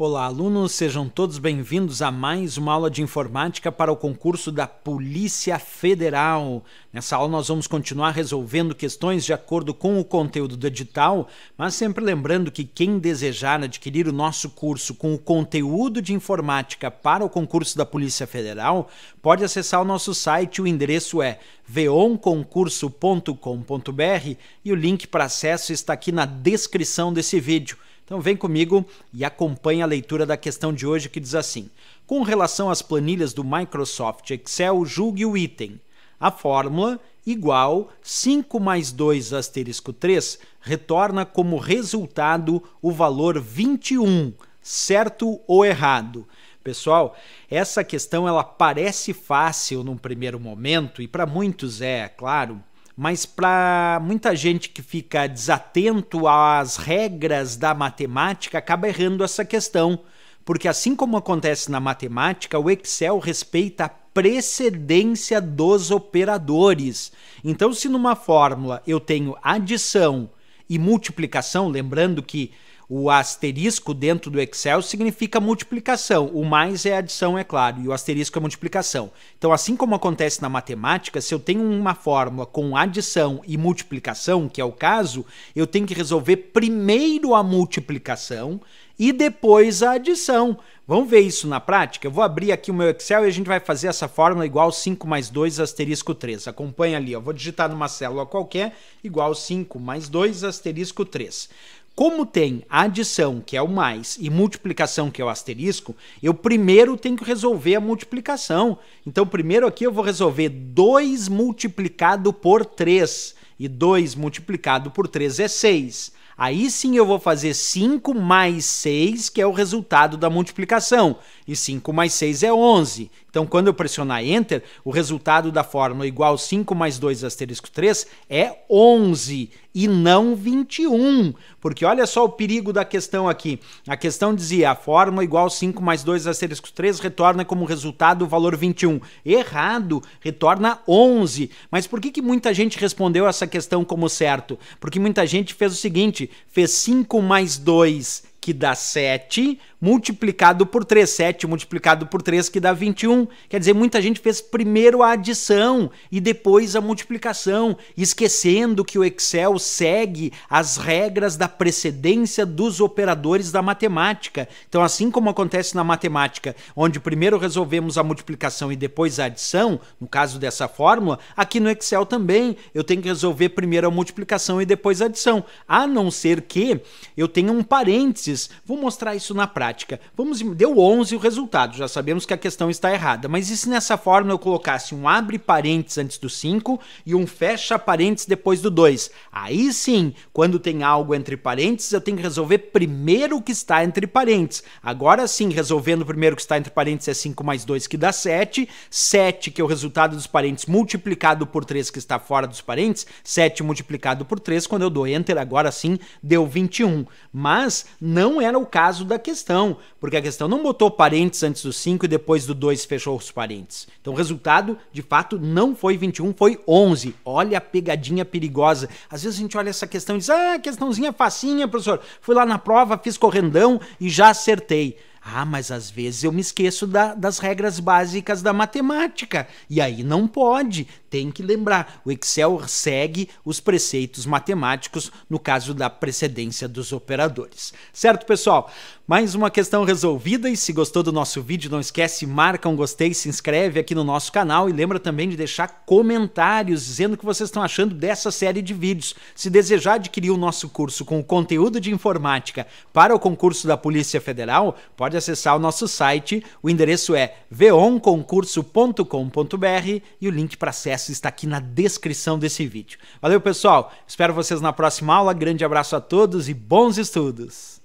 Olá, alunos, sejam todos bem-vindos a mais uma aula de informática para o concurso da Polícia Federal. Nessa aula, nós vamos continuar resolvendo questões de acordo com o conteúdo do edital, mas sempre lembrando que quem desejar adquirir o nosso curso com o conteúdo de informática para o concurso da Polícia Federal pode acessar o nosso site. O endereço é veonconcurso.com.br e o link para acesso está aqui na descrição desse vídeo. Então vem comigo e acompanhe a leitura da questão de hoje que diz assim: Com relação às planilhas do Microsoft Excel, julgue o item. A fórmula igual 5 mais 2 asterisco 3 retorna como resultado o valor 21, certo ou errado? Pessoal, essa questão ela parece fácil num primeiro momento e para muitos é, claro, mas para muita gente que fica desatento às regras da matemática, acaba errando essa questão, porque assim como acontece na matemática, o Excel respeita a precedência dos operadores. Então, se numa fórmula eu tenho adição e multiplicação, lembrando que o asterisco dentro do Excel significa multiplicação. O mais é adição, é claro, e o asterisco é multiplicação. Então, assim como acontece na matemática, se eu tenho uma fórmula com adição e multiplicação, que é o caso, eu tenho que resolver primeiro a multiplicação e depois a adição. Vamos ver isso na prática? Eu vou abrir aqui o meu Excel e a gente vai fazer essa fórmula igual 5 mais 2 asterisco 3. Acompanha ali, ó. vou digitar numa célula qualquer, igual 5 mais 2 asterisco 3. Como tem a adição, que é o mais, e multiplicação, que é o asterisco, eu primeiro tenho que resolver a multiplicação. Então, primeiro aqui eu vou resolver 2 multiplicado por 3. E 2 multiplicado por 3 é 6. Aí sim eu vou fazer 5 mais 6, que é o resultado da multiplicação. E 5 mais 6 é 11. Então, quando eu pressionar Enter, o resultado da fórmula igual 5 mais 2 asterisco 3 é 11 e não 21. Porque olha só o perigo da questão aqui. A questão dizia a fórmula igual 5 mais 2 asterisco 3 retorna como resultado o valor 21. Errado, retorna 11. Mas por que, que muita gente respondeu essa questão como certo? Porque muita gente fez o seguinte: fez 5 mais 2, que dá 7, multiplicado por 3. 7 multiplicado por 3, que dá 21. Quer dizer, muita gente fez primeiro a adição e depois a multiplicação, esquecendo que o Excel segue as regras da precedência dos operadores da matemática. Então, assim como acontece na matemática, onde primeiro resolvemos a multiplicação e depois a adição, no caso dessa fórmula, aqui no Excel também eu tenho que resolver primeiro a multiplicação e depois a adição, a não ser que eu tenha um parênteses vezes. Vou mostrar isso na prática. Vamos, deu 11 o resultado, já sabemos que a questão está errada. Mas e se nessa fórmula eu colocasse um abre parênteses antes do 5 e um fecha parênteses depois do 2? Aí sim, quando tem algo entre parênteses, eu tenho que resolver primeiro o que está entre parênteses. Agora sim, resolvendo primeiro o que está entre parênteses é 5 mais 2 que dá 7. 7, que é o resultado dos parênteses multiplicado por 3 que está fora dos parênteses. 7 multiplicado por 3, quando eu dou enter, agora sim, deu 21. Mas não não era o caso da questão, porque a questão não botou parênteses antes do 5 e depois do 2 fechou os parênteses. Então o resultado, de fato, não foi 21, foi 11. Olha a pegadinha perigosa. Às vezes a gente olha essa questão e diz: ah, questãozinha facinha, professor. Fui lá na prova, fiz correndão e já acertei. Ah, mas às vezes eu me esqueço da, das regras básicas da matemática. E aí não pode. Tem que lembrar. O Excel segue os preceitos matemáticos no caso da precedência dos operadores. Certo, pessoal? Mais uma questão resolvida. E se gostou do nosso vídeo, não esquece, marca um gostei, se inscreve aqui no nosso canal e lembra também de deixar comentários dizendo o que vocês estão achando dessa série de vídeos. Se desejar adquirir o nosso curso com conteúdo de informática para o concurso da Polícia Federal, pode acessar o nosso site. O endereço é veonconcurso.com.br e o link para acesso está aqui na descrição desse vídeo. Valeu, pessoal. Espero vocês na próxima aula. Grande abraço a todos e bons estudos.